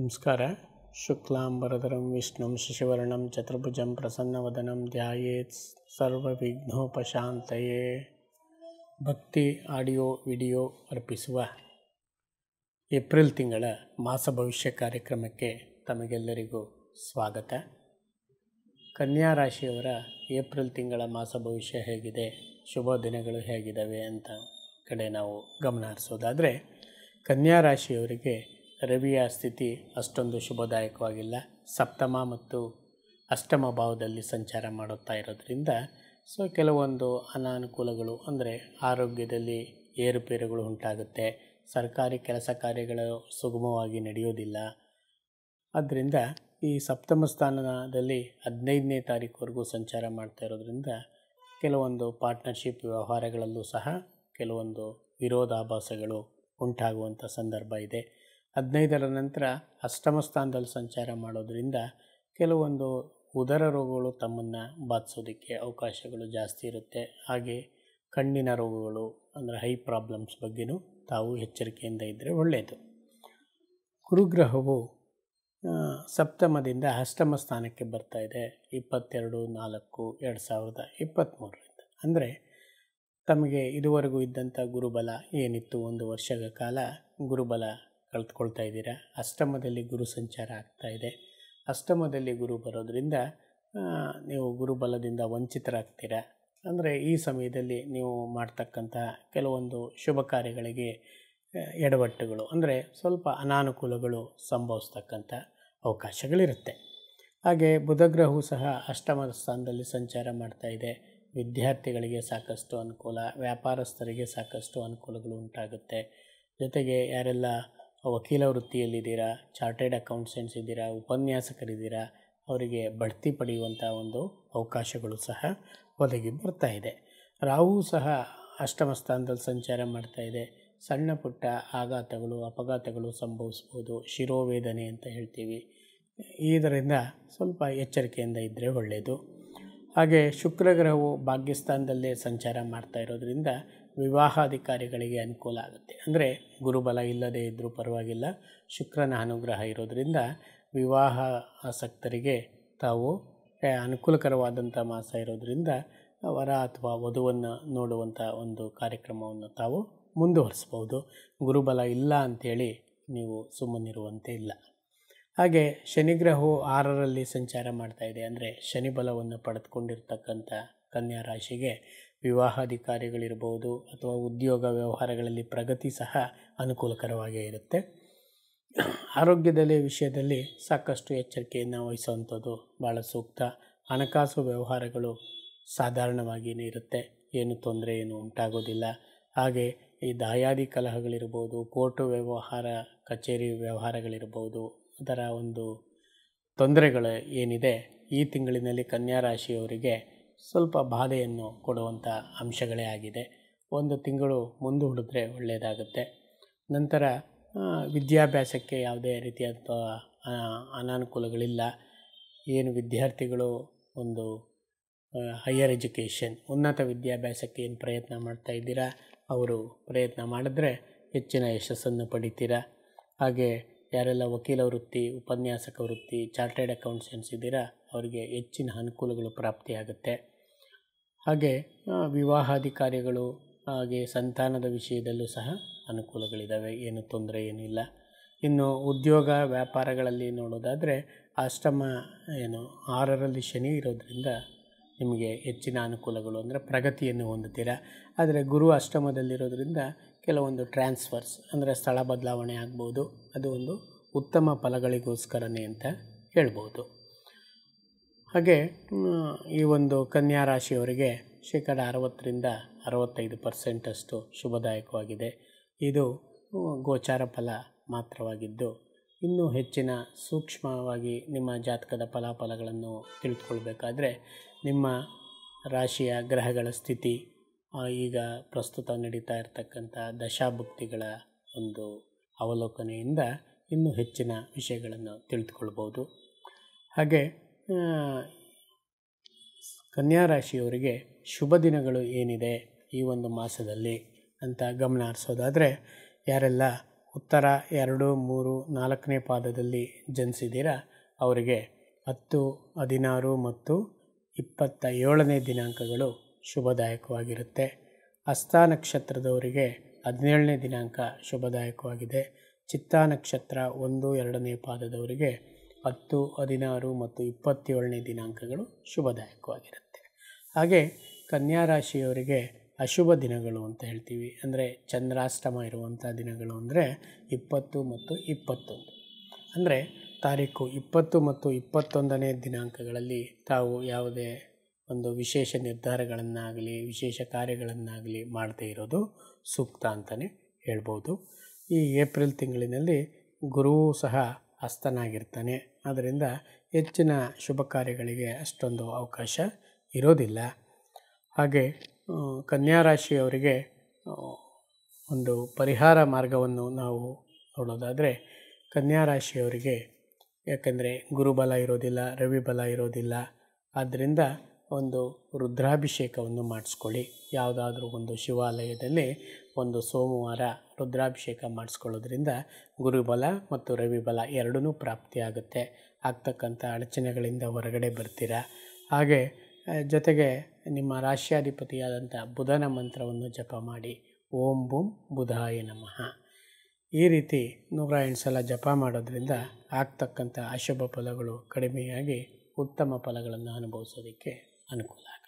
ನಮಸ್ಕಾರ ಶುಕ್ಲಾಂಬರಧರಂ ವಿಷ್ಣು ಶಶಿವರ್ಣಂ ಚತುರ್ಭುಜಂ ಪ್ರಸನ್ನವದನಂ ಧ್ಯಾಯೇತ್ ಸರ್ವವಿಘ್ನೋಪಶಾಂತಯೇ ಭಕ್ತಿ audio video ಅರ್ಪಿಸುವ ಏಪ್ರಿಲ್ ತಿಂಗಳ ಮಾಸ ಭವಿಷ್ಯ ಕಾರ್ಯಕ್ರಮಕ್ಕೆ ತಮಗೆಲ್ಲರಿಗೂ ಸ್ವಾಗತ ಕನ್ಯಾ ರಾಶಿಯವರ ಏಪ್ರಿಲ್ ತಿಂಗಳ ಮಾಸ ಭವಿಷ್ಯ ಹೇಗಿದೆ ಶುಭ ದಿನಗಳು ಹೇಗಿದ್ದಾವೆ ಅಂತ ಕಡೆ ನಾವು ಗಮನ ಹರಿಸೋದಾದರೆ ಕನ್ಯಾ ರಾಶಿಯವರಿಗೆ ರವಿಯ ಸ್ಥಿತಿ ಅಷ್ಟೊಂದು ಶುಭದಾಯಕವಾಗಿಲ್ಲ ಸಪ್ತಮ ಮತ್ತು ಅಷ್ಟಮ ಭಾವದಲ್ಲಿ ಸಂಚಾರ ಮಾಡುತ್ತಾ ಇರೋದ್ರಿಂದ ಸೊ ಕೆಲವೊಂದು ಅನಾನುಕೂಲಗಳು ಅಂದರೆ ಆರೋಗ್ಯದಲ್ಲಿ ಏರುಪೇರುಗಳು ಉಂಟಾಗುತ್ತೆ ಸರ್ಕಾರಿ ಕೆಲಸ ಕಾರ್ಯಗಳು ಸುಗಮವಾಗಿ ನಡೆಯೋದಿಲ್ಲ ಆದ್ದರಿಂದ ಈ ಸಪ್ತಮ ಸ್ಥಾನದಲ್ಲಿ ಹದಿನೈದನೇ ತಾರೀಕುವರೆಗೂ ಸಂಚಾರ ಮಾಡ್ತಾ ಇರೋದ್ರಿಂದ ಕೆಲವೊಂದು ಪಾರ್ಟ್ನರ್ಶಿಪ್ ವ್ಯವಹಾರಗಳಲ್ಲೂ ಸಹ ಕೆಲವೊಂದು ವಿರೋಧಾಭಾಸಗಳು ಉಂಟಾಗುವಂಥ ಸಂದರ್ಭ ಇದೆ ಹದಿನೈದರ ನಂತರ ಅಷ್ಟಮ ಸ್ಥಾನದಲ್ಲಿ ಸಂಚಾರ ಮಾಡೋದರಿಂದ ಕೆಲವೊಂದು ಉದರ ರೋಗಗಳು ತಮ್ಮನ್ನು ಬಾಧಿಸೋದಕ್ಕೆ ಅವಕಾಶಗಳು ಜಾಸ್ತಿ ಇರುತ್ತೆ ಹಾಗೆ ಕಣ್ಣಿನ ರೋಗಗಳು ಅಂದರೆ ಹೈ ಪ್ರಾಬ್ಲಮ್ಸ್ ಬಗ್ಗೆನೂ ತಾವು ಎಚ್ಚರಿಕೆಯಿಂದ ಇದ್ದರೆ ಒಳ್ಳೆಯದು ಗುರುಗ್ರಹವು ಸಪ್ತಮದಿಂದ ಅಷ್ಟಮ ಸ್ಥಾನಕ್ಕೆ ಬರ್ತಾ ಇದೆ ಇಪ್ಪತ್ತೆರಡು ನಾಲ್ಕು ಎರಡು ಸಾವಿರದ ಇಪ್ಪತ್ತ್ಮೂರರಿಂದ ಅಂದರೆ ತಮಗೆ ಇದುವರೆಗೂ ಇದ್ದಂಥ ಗುರುಬಲ ಏನಿತ್ತು ಒಂದು ವರ್ಷಗಳ ಕಾಲ ಗುರುಬಲ ಕಲ್ತ್ಕೊಳ್ತಾ ಇದ್ದೀರಾ ಅಷ್ಟಮದಲ್ಲಿ ಗುರು ಸಂಚಾರ ಆಗ್ತಾ ಇದೆ ಅಷ್ಟಮದಲ್ಲಿ ಗುರು ಬರೋದರಿಂದ ನೀವು ಗುರುಬಲದಿಂದ ವಂಚಿತರಾಗ್ತೀರಾ ಅಂದರೆ ಈ ಸಮಯದಲ್ಲಿ ನೀವು ಮಾಡ್ತಕ್ಕಂತಹ ಕೆಲವೊಂದು ಶುಭ ಕಾರ್ಯಗಳಿಗೆ ಎಡವಟ್ಟುಗಳು ಅಂದರೆ ಸ್ವಲ್ಪ ಅನಾನುಕೂಲಗಳು ಸಂಭವಿಸ್ತಕ್ಕಂಥ ಅವಕಾಶಗಳಿರುತ್ತೆ ಹಾಗೆ ಬುಧಗ್ರಹವು ಸಹ ಅಷ್ಟಮ ಸ್ಥಾನದಲ್ಲಿ ಸಂಚಾರ ಮಾಡ್ತಾ ಇದೆ ವಿದ್ಯಾರ್ಥಿಗಳಿಗೆ ಸಾಕಷ್ಟು ಅನುಕೂಲ ವ್ಯಾಪಾರಸ್ಥರಿಗೆ ಸಾಕಷ್ಟು ಅನುಕೂಲಗಳು ಉಂಟಾಗುತ್ತೆ ಜೊತೆಗೆ ಯಾರೆಲ್ಲ ವಕೀಲ ವೃತ್ತಿಯಲ್ಲಿದ್ದೀರಾ ಚಾರ್ಟೆಡ್ ಅಕೌಂಟೆಂಟ್ಸ್ ಇದ್ದೀರಾ ಉಪನ್ಯಾಸಕರಿದ್ದೀರಾ ಅವರಿಗೆ ಬಡ್ತಿ ಪಡೆಯುವಂಥ ಒಂದು ಅವಕಾಶಗಳು ಸಹ ಒದಗಿ ಬರ್ತಾ ಇದೆ ರಾಹು ಸಹ ಅಷ್ಟಮ ಸ್ಥಾನದಲ್ಲಿ ಸಂಚಾರ ಮಾಡ್ತಾ ಇದೆ ಸಣ್ಣ ಪುಟ್ಟ ಆಘಾತಗಳು ಅಪಘಾತಗಳು ಸಂಭವಿಸ್ಬೋದು ಶಿರೋವೇದನೆ ಅಂತ ಹೇಳ್ತೀವಿ ಇದರಿಂದ ಸ್ವಲ್ಪ ಎಚ್ಚರಿಕೆಯಿಂದ ಇದ್ದರೆ ಒಳ್ಳೆಯದು ಹಾಗೆ ಶುಕ್ರಗ್ರಹವು ಭಾಗ್ಯಸ್ಥಾನದಲ್ಲೇ ಸಂಚಾರ ಮಾಡ್ತಾ ಇರೋದರಿಂದ ವಿವಾಹಾಧಿಕಾರಿಗಳಿಗೆ ಅನುಕೂಲ ಆಗುತ್ತೆ ಅಂದರೆ ಗುರುಬಲ ಇಲ್ಲದೇ ಇದ್ದರೂ ಪರವಾಗಿಲ್ಲ ಶುಕ್ರನ ಅನುಗ್ರಹ ಇರೋದರಿಂದ ವಿವಾಹ ಆಸಕ್ತರಿಗೆ ತಾವು ಅನುಕೂಲಕರವಾದಂಥ ಮಾಸ ಇರೋದರಿಂದ ವರ ಅಥವಾ ವಧುವನ್ನು ನೋಡುವಂಥ ಒಂದು ಕಾರ್ಯಕ್ರಮವನ್ನು ತಾವು ಮುಂದುವರಿಸ್ಬೋದು ಗುರುಬಲ ಇಲ್ಲ ಅಂಥೇಳಿ ನೀವು ಸುಮ್ಮನಿರುವಂತೆ ಇಲ್ಲ ಹಾಗೆ ಶನಿಗ್ರಹವು ಆರರಲ್ಲಿ ಸಂಚಾರ ಮಾಡ್ತಾ ಇದೆ ಅಂದರೆ ಶನಿ ಬಲವನ್ನು ಪಡೆದುಕೊಂಡಿರ್ತಕ್ಕಂಥ ಕನ್ಯಾ ರಾಶಿಗೆ ವಿವಾಹಾಧಿಕಾರಿಗಳಿರ್ಬೋದು ಅಥವಾ ಉದ್ಯೋಗ ವ್ಯವಹಾರಗಳಲ್ಲಿ ಪ್ರಗತಿ ಸಹ ಅನುಕೂಲಕರವಾಗೇ ಇರುತ್ತೆ ಆರೋಗ್ಯದಲ್ಲಿ ವಿಷಯದಲ್ಲಿ ಸಾಕಷ್ಟು ಎಚ್ಚರಿಕೆಯನ್ನು ವಹಿಸುವಂಥದ್ದು ಭಾಳ ಸೂಕ್ತ ಹಣಕಾಸು ವ್ಯವಹಾರಗಳು ಸಾಧಾರಣವಾಗಿಯೇ ಇರುತ್ತೆ ಏನು ತೊಂದರೆ ಏನು ಉಂಟಾಗೋದಿಲ್ಲ ಹಾಗೆ ಈ ದಾಯಾದಿ ಕಲಹಗಳಿರ್ಬೋದು ಕೋರ್ಟು ವ್ಯವಹಾರ ಕಚೇರಿ ವ್ಯವಹಾರಗಳಿರ್ಬೋದು ಅದರ ಒಂದು ತೊಂದರೆಗಳು ಏನಿದೆ ಈ ತಿಂಗಳಿನಲ್ಲಿ ಕನ್ಯಾ ರಾಶಿಯವರಿಗೆ ಸ್ವಲ್ಪ ಬಾಧೆಯನ್ನು ಕೊಡುವಂಥ ಅಂಶಗಳೇ ಆಗಿದೆ ಒಂದು ತಿಂಗಳು ಹುಡಿದ್ರೆ ಒಳ್ಳೆಯದಾಗುತ್ತೆ ನಂತರ ವಿದ್ಯಾಭ್ಯಾಸಕ್ಕೆ ಯಾವುದೇ ರೀತಿಯಾದ ಅನಾನುಕೂಲಗಳಿಲ್ಲ ಏನು ವಿದ್ಯಾರ್ಥಿಗಳು ಒಂದು ಹೈಯರ್ ಎಜುಕೇಷನ್ ಉನ್ನತ ವಿದ್ಯಾಭ್ಯಾಸಕ್ಕೆ ಏನು ಪ್ರಯತ್ನ ಮಾಡ್ತಾ ಇದ್ದೀರಾ ಅವರು ಪ್ರಯತ್ನ ಮಾಡಿದ್ರೆ ಹೆಚ್ಚಿನ ಯಶಸ್ಸನ್ನು ಪಡಿತೀರಾ ಹಾಗೆ ಯಾರೆಲ್ಲ ವಕೀಲ ವೃತ್ತಿ ಉಪನ್ಯಾಸಕ ವೃತ್ತಿ ಚಾರ್ಟೆಡ್ ಅಕೌಂಟ್ಸೆನ್ಸ್ ಇದ್ದೀರಾ ಅವರಿಗೆ ಹೆಚ್ಚಿನ ಅನುಕೂಲಗಳು ಪ್ರಾಪ್ತಿಯಾಗುತ್ತೆ ಹಾಗೆ ವಿವಾಹಾಧಿಕಾರಿಗಳು ಹಾಗೆ ಸಂತಾನದ ವಿಷಯದಲ್ಲೂ ಸಹ ಅನುಕೂಲಗಳಿದ್ದಾವೆ ಏನು ತೊಂದರೆ ಏನಿಲ್ಲ ಇನ್ನು ಉದ್ಯೋಗ ವ್ಯಾಪಾರಗಳಲ್ಲಿ ನೋಡೋದಾದರೆ ಅಷ್ಟಮ ಏನು ಆರರಲ್ಲಿ ಶನಿ ಇರೋದರಿಂದ ನಿಮಗೆ ಹೆಚ್ಚಿನ ಅನುಕೂಲಗಳು ಅಂದರೆ ಪ್ರಗತಿಯನ್ನು ಹೊಂದುತ್ತೀರಾ ಆದರೆ ಗುರು ಅಷ್ಟಮದಲ್ಲಿರೋದರಿಂದ ಕೆಲವೊಂದು ಟ್ರಾನ್ಸ್ಫರ್ಸ್ ಅಂದರೆ ಸ್ಥಳ ಬದಲಾವಣೆ ಆಗ್ಬೋದು ಅದು ಒಂದು ಉತ್ತಮ ಫಲಗಳಿಗೋಸ್ಕರನೇ ಅಂತ ಹೇಳ್ಬೋದು ಹಾಗೆ ಈ ಒಂದು ಕನ್ಯಾ ರಾಶಿಯವರಿಗೆ ಶೇಕಡ ಅರವತ್ತರಿಂದ ಅರವತ್ತೈದು ಪರ್ಸೆಂಟಷ್ಟು ಶುಭದಾಯಕವಾಗಿದೆ ಇದು ಗೋಚಾರ ಫಲ ಮಾತ್ರವಾಗಿದ್ದು ಇನ್ನೂ ಹೆಚ್ಚಿನ ಸೂಕ್ಷ್ಮವಾಗಿ ನಿಮ್ಮ ಜಾತಕದ ಫಲಾಫಲಗಳನ್ನು ತಿಳಿದುಕೊಳ್ಬೇಕಾದ್ರೆ ನಿಮ್ಮ ರಾಶಿಯ ಗ್ರಹಗಳ ಸ್ಥಿತಿ ಈಗ ಪ್ರಸ್ತುತ ನಡೀತಾ ಇರತಕ್ಕಂಥ ದಶಾಭುಕ್ತಿಗಳ ಒಂದು ಅವಲೋಕನೆಯಿಂದ ಇನ್ನೂ ಹೆಚ್ಚಿನ ವಿಷಯಗಳನ್ನು ತಿಳಿದುಕೊಳ್ಬೋದು ಹಾಗೆ ಕನ್ಯಾ ರಾಶಿಯವರಿಗೆ ಶುಭ ದಿನಗಳು ಏನಿದೆ ಈ ಒಂದು ಮಾಸದಲ್ಲಿ ಅಂತ ಗಮನ ಹರಿಸೋದಾದರೆ ಯಾರೆಲ್ಲ ಉತ್ತರ ಎರಡು ಮೂರು ನಾಲ್ಕನೇ ಪಾದದಲ್ಲಿ ಜನಿಸಿದ್ದೀರ ಅವರಿಗೆ ಹತ್ತು ಹದಿನಾರು ಮತ್ತು ಇಪ್ಪತ್ತ ಏಳನೇ ದಿನಾಂಕಗಳು ಶುಭದಾಯಕವಾಗಿರುತ್ತೆ ಹಸ್ತ ನಕ್ಷತ್ರದವರಿಗೆ ಹದಿನೇಳನೇ ದಿನಾಂಕ ಶುಭದಾಯಕವಾಗಿದೆ ಚಿತ್ತ ನಕ್ಷತ್ರ ಒಂದು ಎರಡನೇ ಪಾದದವರಿಗೆ ಹತ್ತು ಹದಿನಾರು ಮತ್ತು ಇಪ್ಪತ್ತೇಳನೇ ದಿನಾಂಕಗಳು ಶುಭದಾಯಕವಾಗಿರುತ್ತೆ ಹಾಗೆ ಕನ್ಯಾ ರಾಶಿಯವರಿಗೆ ಅಶುಭ ದಿನಗಳು ಅಂತ ಹೇಳ್ತೀವಿ ಅಂದರೆ ಚಂದ್ರಾಷ್ಟಮ ಇರುವಂಥ ದಿನಗಳು ಅಂದರೆ ಇಪ್ಪತ್ತು ಮತ್ತು ಇಪ್ಪತ್ತೊಂದು ಅಂದರೆ ತಾರೀಕು ಇಪ್ಪತ್ತು ಮತ್ತು ಇಪ್ಪತ್ತೊಂದನೇ ದಿನಾಂಕಗಳಲ್ಲಿ ತಾವು ಯಾವುದೇ ಒಂದು ವಿಶೇಷ ನಿರ್ಧಾರಗಳನ್ನಾಗಲಿ ವಿಶೇಷ ಕಾರ್ಯಗಳನ್ನಾಗಲಿ ಮಾಡದೇ ಇರೋದು ಸೂಕ್ತ ಅಂತಲೇ ಹೇಳ್ಬೋದು ಈ ಏಪ್ರಿಲ್ ತಿಂಗಳಿನಲ್ಲಿ ಗುರುವು ಸಹ ಅಸ್ತನಾಗಿರ್ತಾನೆ ಆದ್ದರಿಂದ ಹೆಚ್ಚಿನ ಶುಭ ಕಾರ್ಯಗಳಿಗೆ ಅಷ್ಟೊಂದು ಅವಕಾಶ ಇರೋದಿಲ್ಲ ಹಾಗೆ ಕನ್ಯಾ ಒಂದು ಪರಿಹಾರ ಮಾರ್ಗವನ್ನು ನಾವು ನೋಡೋದಾದರೆ ಕನ್ಯಾ ರಾಶಿಯವರಿಗೆ ಯಾಕೆಂದರೆ ಗುರುಬಲ ಇರೋದಿಲ್ಲ ರವಿಬಲ ಇರೋದಿಲ್ಲ ಆದ್ದರಿಂದ ಒಂದು ರುದ್ರಾಭಿಷೇಕವನ್ನು ಮಾಡಿಸ್ಕೊಳ್ಳಿ ಯಾವುದಾದ್ರೂ ಒಂದು ಶಿವಾಲಯದಲ್ಲಿ ಒಂದು ಸೋಮವಾರ ರುದ್ರಾಭಿಷೇಕ ಮಾಡಿಸ್ಕೊಳ್ಳೋದ್ರಿಂದ ಗುರುಬಲ ಮತ್ತು ರವಿಬಲ ಎರಡೂ ಪ್ರಾಪ್ತಿಯಾಗುತ್ತೆ ಆಗ್ತಕ್ಕಂಥ ಅಡಚಣೆಗಳಿಂದ ಹೊರಗಡೆ ಬರ್ತೀರ ಹಾಗೆ ಜೊತೆಗೆ ನಿಮ್ಮ ರಾಶ್ಯಾಧಿಪತಿಯಾದಂಥ ಬುಧನ ಮಂತ್ರವನ್ನು ಜಪ ಮಾಡಿ ಓಂ ಬುಂ ಬುಧಾಯ ನಮಃ ಈ ರೀತಿ ನೂರ ಎಂಟು ಸಲ ಜಪ ಮಾಡೋದ್ರಿಂದ ಆಗ್ತಕ್ಕಂಥ ಅಶುಭ ಫಲಗಳು ಕಡಿಮೆಯಾಗಿ ಉತ್ತಮ ಫಲಗಳನ್ನು ಅನುಭವಿಸೋದಕ್ಕೆ అనుకూలాన్ని